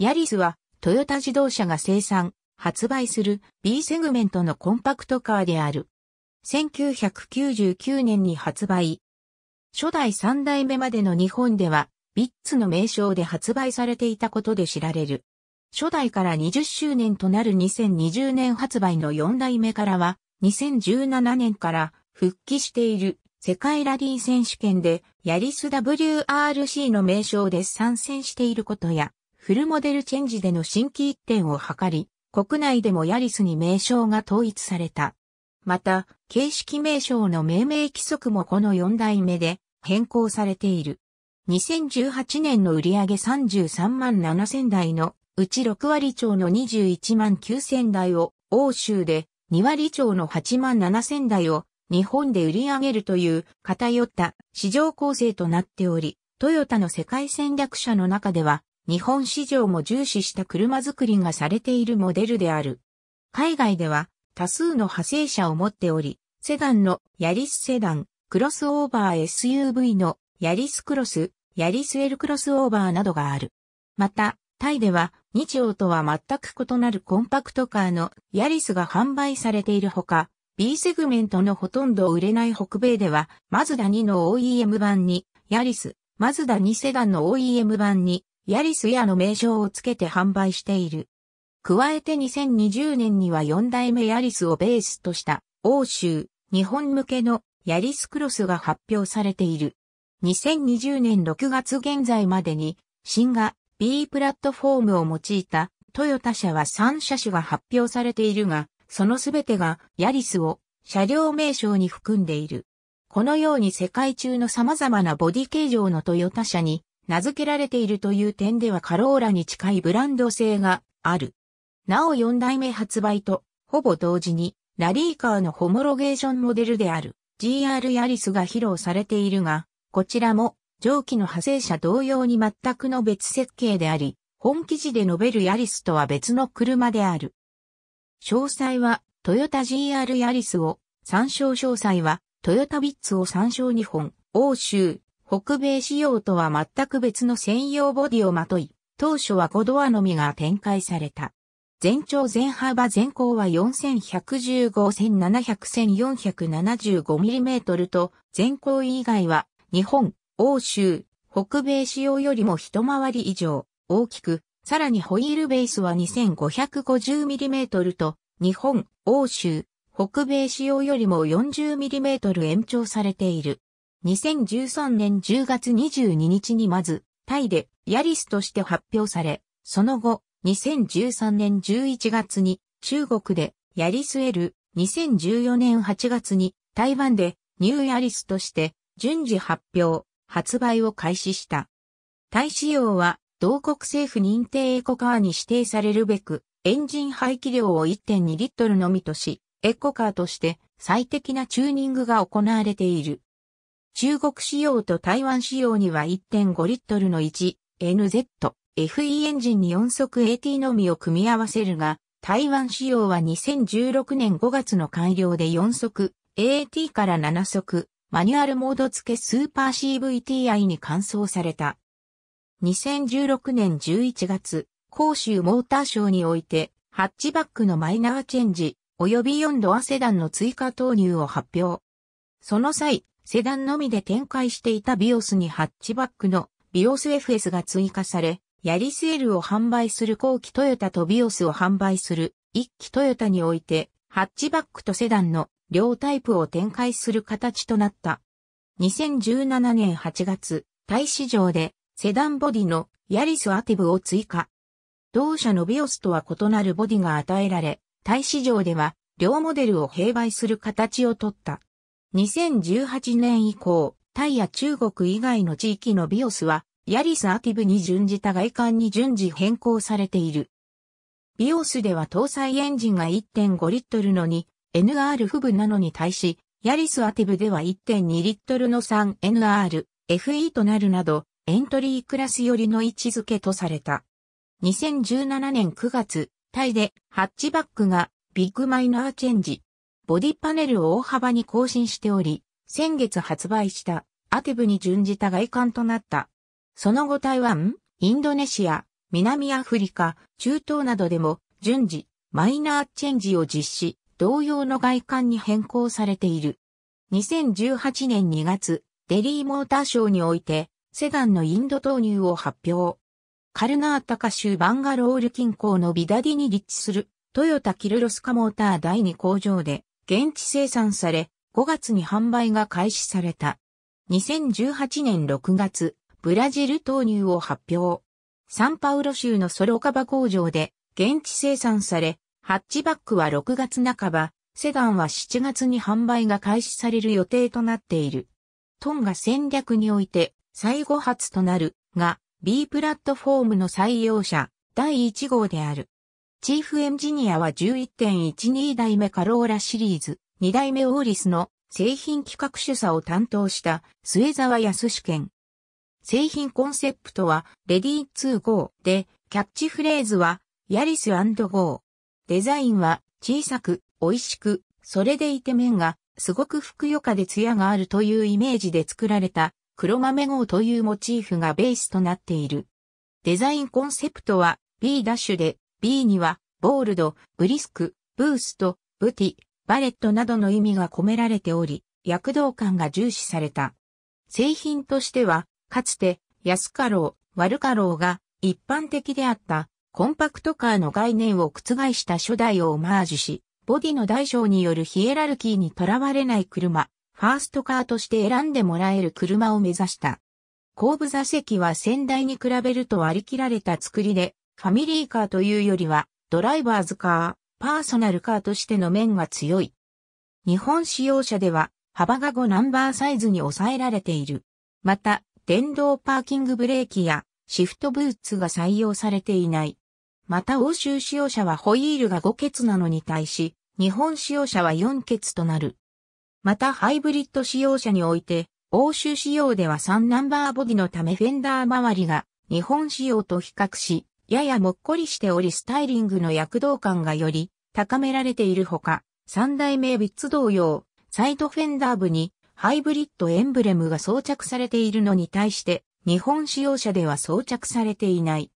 ヤリスは、トヨタ自動車が生産、発売する B セグメントのコンパクトカーである。1999年に発売。初代3代目までの日本では、ビッツの名称で発売されていたことで知られる。初代から20周年となる2020年発売の4代目からは、2017年から復帰している世界ラリー選手権でヤリス WRC の名称で参戦していることや、フルモデルチェンジでの新規一点を図り、国内でもヤリスに名称が統一された。また、形式名称の命名規則もこの4代目で変更されている。2018年の売上33万7000台のうち6割超の21万9000台を欧州で2割超の8万7000台を日本で売り上げるという偏った市場構成となっており、トヨタの世界戦略者の中では日本市場も重視した車作りがされているモデルである。海外では多数の派生車を持っており、セダンのヤリスセダン、クロスオーバー SUV のヤリスクロス、ヤリス L ルクロスオーバーなどがある。また、タイでは日曜とは全く異なるコンパクトカーのヤリスが販売されているほか、B セグメントのほとんど売れない北米では、マズダ2の OEM 版に、ヤリス、マズダ2セダンの OEM 版に、ヤリスヤの名称をつけて販売している。加えて2020年には4代目ヤリスをベースとした欧州、日本向けのヤリスクロスが発表されている。2020年6月現在までに新が B プラットフォームを用いたトヨタ車は3車種が発表されているが、そのすべてがヤリスを車両名称に含んでいる。このように世界中の様々なボディ形状のトヨタ車に名付けられているという点ではカローラに近いブランド性がある。なお4代目発売と、ほぼ同時に、ラリーカーのホモロゲーションモデルである GR ヤリスが披露されているが、こちらも上記の派生車同様に全くの別設計であり、本記事で述べるヤリスとは別の車である。詳細は、トヨタ GR ヤリスを、参照詳細は、トヨタビッツを参照日本、欧州、北米仕様とは全く別の専用ボディをまとい、当初は5ドアのみが展開された。全長全幅全高は 4115-1700-1475mm と、全高以外は日本、欧州、北米仕様よりも一回り以上大きく、さらにホイールベースは 2550mm と、日本、欧州、北米仕様よりも 40mm 延長されている。2013年10月22日にまず、タイでヤリスとして発表され、その後、2013年11月に中国でヤリス L、2014年8月に台湾でニューヤリスとして順次発表、発売を開始した。タイ仕様は同国政府認定エコカーに指定されるべく、エンジン排気量を1.2リットルのみとし、エコカーとして最適なチューニングが行われている。中国仕様と台湾仕様には1.5リットルの 1NZ、FE エンジンに4速 AT のみを組み合わせるが、台湾仕様は2016年5月の改良で4速 AT から7速マニュアルモード付けスーパー CVTI に換装された。2016年11月、広州モーターショーにおいて、ハッチバックのマイナーチェンジ、及び4ドアセダンの追加投入を発表。その際、セダンのみで展開していたビオスにハッチバックのビオス FS が追加され、ヤリス L を販売する後期トヨタとビオスを販売する一期トヨタにおいて、ハッチバックとセダンの両タイプを展開する形となった。2017年8月、タイ市場でセダンボディのヤリスアティブを追加。同社のビオスとは異なるボディが与えられ、タイ市場では両モデルを併売する形をとった。2018年以降、タイや中国以外の地域のビオスは、ヤリスアティブに準じた外観に順次変更されている。ビオスでは搭載エンジンが1.5リットルの 2NR フブなのに対し、ヤリスアティブでは1.2リットルの 3NR、FE となるなど、エントリークラス寄りの位置づけとされた。2017年9月、タイでハッチバックがビッグマイナーチェンジ、ボディパネルを大幅に更新しており、先月発売したアテブに準じた外観となった。その後台湾、インドネシア、南アフリカ、中東などでも順次、マイナーチェンジを実施、同様の外観に変更されている。2018年2月、デリーモーターショーにおいて、セダンのインド投入を発表。カルナータカ州バンガロール近郊のビダディに立地する、トヨタキルロスカモーター第2工場で、現地生産され、5月に販売が開始された。2018年6月、ブラジル投入を発表。サンパウロ州のソロカバ工場で現地生産され、ハッチバックは6月半ば、セダンは7月に販売が開始される予定となっている。トンが戦略において最後発となるが B プラットフォームの採用者第1号である。チーフエンジニアは11.12代目カローラシリーズ、2代目オーリスの製品企画主査を担当した末沢康試健。製品コンセプトはレディー2 g で、キャッチフレーズはヤリス &GO。デザインは小さく、美味しく、それでいて麺がすごくふくよかで艶があるというイメージで作られた黒豆号というモチーフがベースとなっている。デザインコンセプトは B' で B には、ボールド、ブリスク、ブースト、ブティ、バレットなどの意味が込められており、躍動感が重視された。製品としては、かつて、安かろう、悪かろうが一般的であったコンパクトカーの概念を覆した初代をオマージュし、ボディの大小によるヒエラルキーにとらわれない車、ファーストカーとして選んでもらえる車を目指した。後部座席は先代に比べると割り切られた作りで、ファミリーカーというよりは、ドライバーズカー、パーソナルカーとしての面が強い。日本使用者では、幅が5ナンバーサイズに抑えられている。また、電動パーキングブレーキやシフトブーツが採用されていない。また欧州使用者はホイールが5ケツなのに対し、日本使用者は4ケツとなる。またハイブリッド使用者において、欧州仕様では3ナンバーボディのためフェンダー周りが日本仕様と比較し、ややもっこりしておりスタイリングの躍動感がより高められているほか、三代目ビッツ同様、サイドフェンダー部にハイブリッドエンブレムが装着されているのに対して、日本使用車では装着されていない。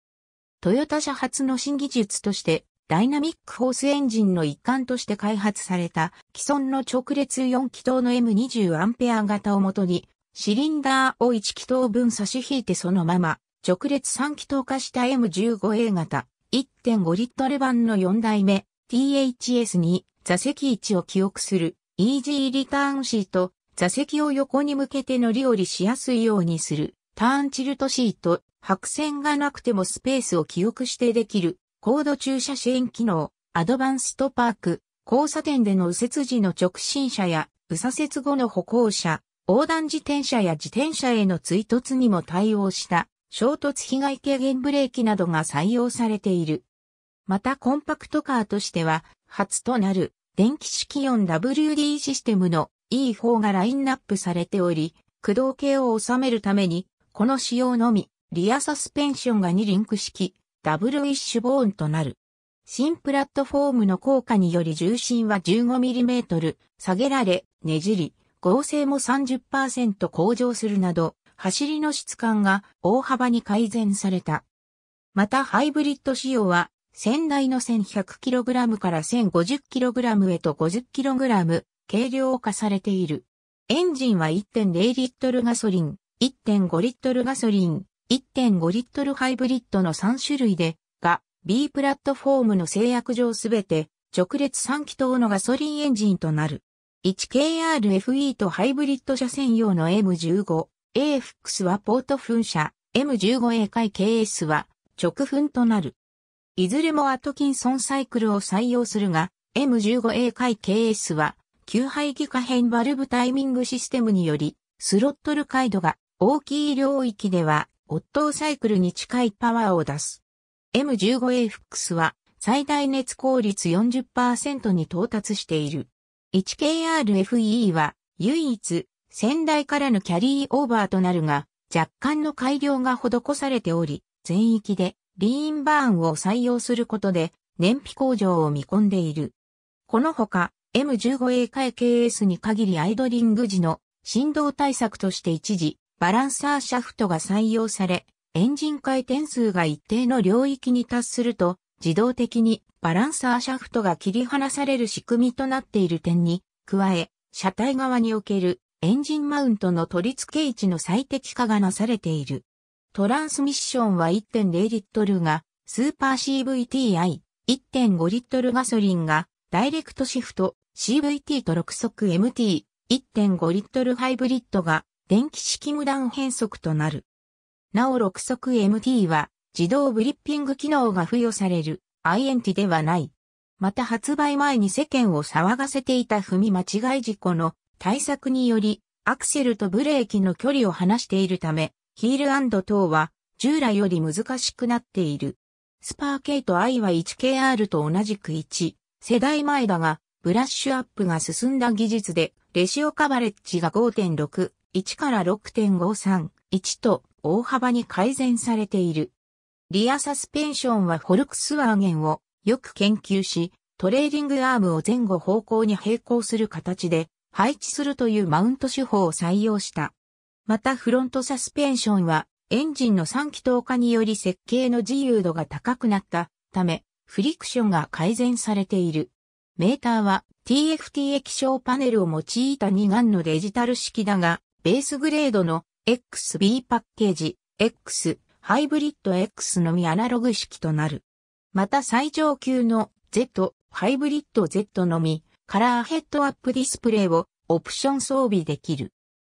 トヨタ車初の新技術として、ダイナミックホースエンジンの一環として開発された既存の直列4気筒の M20 アンペア型をもとに、シリンダーを1気筒分差し引いてそのまま直列3気筒化した M15A 型1.5リットル版の4代目 THS に座席位置を記憶する EG リターンシート、座席を横に向けて乗り降りしやすいようにするターンチルトシート、白線がなくてもスペースを記憶してできる高度駐車支援機能、アドバンストパーク、交差点での右折時の直進車や右左折後の歩行者、横断自転車や自転車への追突にも対応した衝突被害軽減ブレーキなどが採用されている。またコンパクトカーとしては、初となる電気式 4WD システムの E4 がラインナップされており、駆動系を収めるために、この仕様のみ、リアサスペンションが2リンク式、ダブルイッシュボーンとなる。新プラットフォームの効果により重心は 15mm 下げられ、ねじり、合成も30%向上するなど、走りの質感が大幅に改善された。またハイブリッド仕様は、船内の 1100kg から 1050kg へと 50kg 軽量化されている。エンジンは1.0リットルガソリン、1.5リットルガソリン、1.5リットルハイブリッドの3種類で、が、B プラットフォームの制約上すべて、直列3気筒のガソリンエンジンとなる。1KRFE とハイブリッド車専用の M15、A f x はポート噴射、M15A 回 KS は直噴となる。いずれもアトキンソンサイクルを採用するが、M15A 回 KS は、旧排気可変バルブタイミングシステムにより、スロットル回度が大きい領域では、オットーサイクルに近いパワーを出す。M15A f x は、最大熱効率40%に到達している。1KRFE は、唯一、先代からのキャリーオーバーとなるが、若干の改良が施されており、全域でリーンバーンを採用することで燃費向上を見込んでいる。このほか、M15A 回 KS に限りアイドリング時の振動対策として一時、バランサーシャフトが採用され、エンジン回転数が一定の領域に達すると、自動的にバランサーシャフトが切り離される仕組みとなっている点に、加え、車体側におけるエンジンマウントの取り付け位置の最適化がなされている。トランスミッションは1.0リットルが、スーパー CVTI、1.5リットルガソリンが、ダイレクトシフト、CVT と6速 MT、1.5リットルハイブリッドが、電気式無断変速となる。なお6速 MT は、自動ブリッピング機能が付与される、INT ではない。また発売前に世間を騒がせていた踏み間違い事故の対策により、アクセルとブレーキの距離を離しているため、ヒール等は従来より難しくなっている。スパー K と I は 1KR と同じく1世代前だが、ブラッシュアップが進んだ技術で、レシオカバレッジが5.6、1から6.53、1と大幅に改善されている。リアサスペンションはフォルクスワーゲンをよく研究し、トレーリングアームを前後方向に並行する形で配置するというマウント手法を採用した。またフロントサスペンションはエンジンの3気筒化により設計の自由度が高くなったためフリクションが改善されている。メーターは TFT 液晶パネルを用いた2眼のデジタル式だがベースグレードの XB パッケージ X ハイブリッド X のみアナログ式となる。また最上級の Z ハイブリッド Z のみカラーヘッドアップディスプレイをオプション装備できる。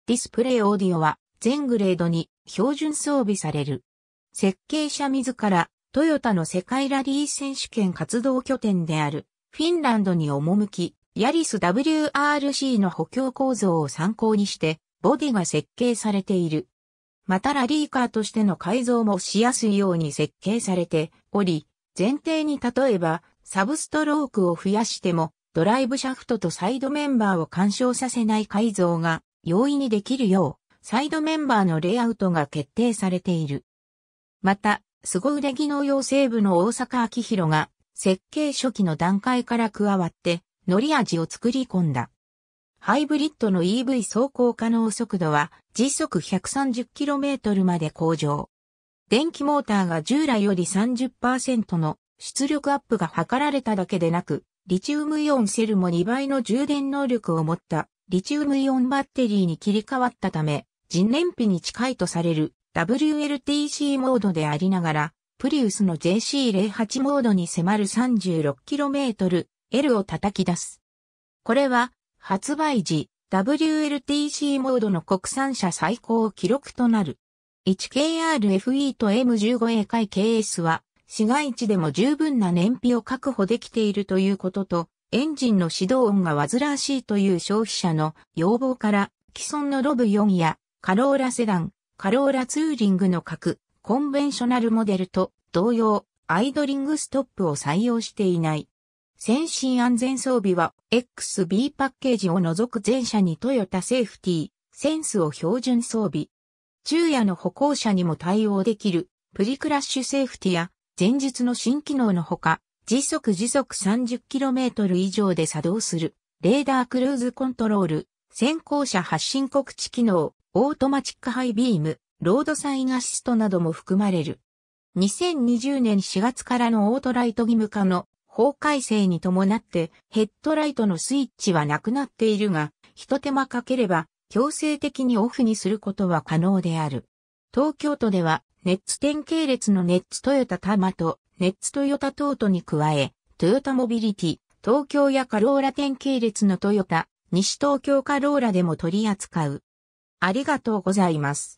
ディスプレイオーディオは全グレードに標準装備される。設計者自らトヨタの世界ラリー選手権活動拠点であるフィンランドに赴き、ヤリス WRC の補強構造を参考にしてボディが設計されている。またラリーカーとしての改造もしやすいように設計されており、前提に例えばサブストロークを増やしてもドライブシャフトとサイドメンバーを干渉させない改造が容易にできるよう、サイドメンバーのレイアウトが決定されている。また、凄腕技能養成部の大阪明宏が設計初期の段階から加わって、乗り味を作り込んだ。ハイブリッドの EV 走行可能速度は時速 130km まで向上。電気モーターが従来より30%の出力アップが図られただけでなく、リチウムイオンセルも2倍の充電能力を持ったリチウムイオンバッテリーに切り替わったため、人燃費に近いとされる WLTC モードでありながら、プリウスの JC08 モードに迫る 36km/L を叩き出す。これは、発売時、WLTC モードの国産車最高記録となる。1KRFE と M15A 回 KS は、市街地でも十分な燃費を確保できているということと、エンジンの始動音が煩わしいという消費者の要望から、既存のロブ4やカローラセダン、カローラツーリングの各コンベンショナルモデルと同様、アイドリングストップを採用していない。先進安全装備は XB パッケージを除く全車にトヨタセーフティー、センスを標準装備。昼夜の歩行者にも対応できるプリクラッシュセーフティや前述の新機能のほか、時速時速 30km 以上で作動する、レーダークルーズコントロール、先行車発進告知機能、オートマチックハイビーム、ロードサインアシストなども含まれる。2020年4月からのオートライト義務化の法改正に伴ってヘッドライトのスイッチはなくなっているが、一手間かければ強制的にオフにすることは可能である。東京都ではネッツ典系列のネッツトヨタタマとネッツトヨタトートに加え、トヨタモビリティ、東京やカローラ典系列のトヨタ、西東京カローラでも取り扱う。ありがとうございます。